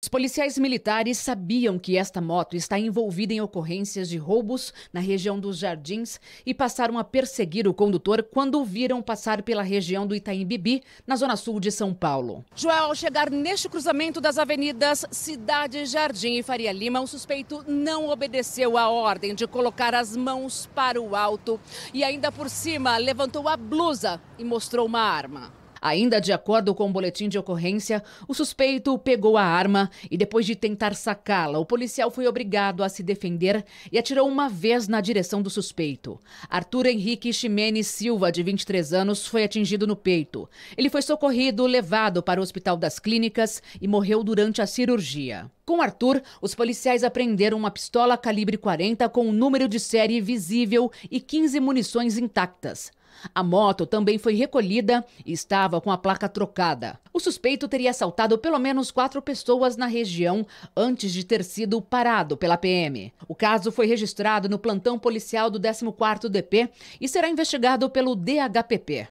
Os policiais militares sabiam que esta moto está envolvida em ocorrências de roubos na região dos Jardins e passaram a perseguir o condutor quando o viram passar pela região do Itaim Bibi, na zona sul de São Paulo. Joel, ao chegar neste cruzamento das avenidas Cidade, Jardim e Faria Lima, o suspeito não obedeceu à ordem de colocar as mãos para o alto e ainda por cima levantou a blusa e mostrou uma arma. Ainda de acordo com o boletim de ocorrência, o suspeito pegou a arma e, depois de tentar sacá-la, o policial foi obrigado a se defender e atirou uma vez na direção do suspeito. Arthur Henrique Ximene Silva, de 23 anos, foi atingido no peito. Ele foi socorrido, levado para o Hospital das Clínicas e morreu durante a cirurgia. Com Arthur, os policiais apreenderam uma pistola calibre 40 com um número de série visível e 15 munições intactas. A moto também foi recolhida e estava com a placa trocada. O suspeito teria assaltado pelo menos quatro pessoas na região antes de ter sido parado pela PM. O caso foi registrado no plantão policial do 14º DP e será investigado pelo DHPP.